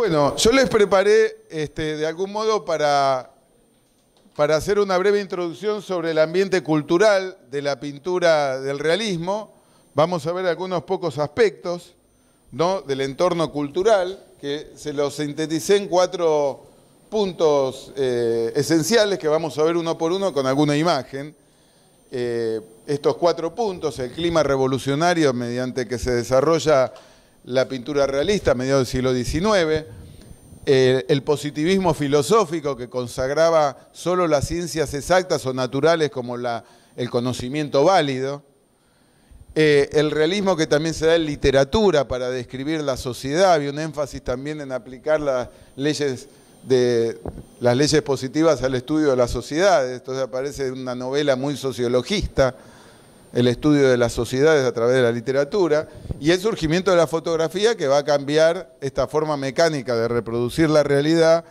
Bueno, yo les preparé este, de algún modo para, para hacer una breve introducción sobre el ambiente cultural de la pintura del realismo. Vamos a ver algunos pocos aspectos ¿no? del entorno cultural que se los sinteticé en cuatro puntos eh, esenciales que vamos a ver uno por uno con alguna imagen. Eh, estos cuatro puntos, el clima revolucionario mediante que se desarrolla la pintura realista a mediados del siglo XIX, el positivismo filosófico que consagraba solo las ciencias exactas o naturales como el conocimiento válido, eh, el realismo que también se da en literatura para describir la sociedad, había un énfasis también en aplicar las leyes de las leyes positivas al estudio de sociedad, sociedad entonces aparece una novela muy sociologista, el estudio de las sociedades a través de la literatura y el surgimiento de la fotografía que va a cambiar esta forma mecánica de reproducir la realidad,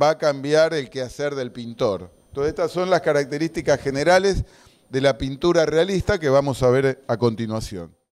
va a cambiar el quehacer del pintor. Todas estas son las características generales de la pintura realista que vamos a ver a continuación.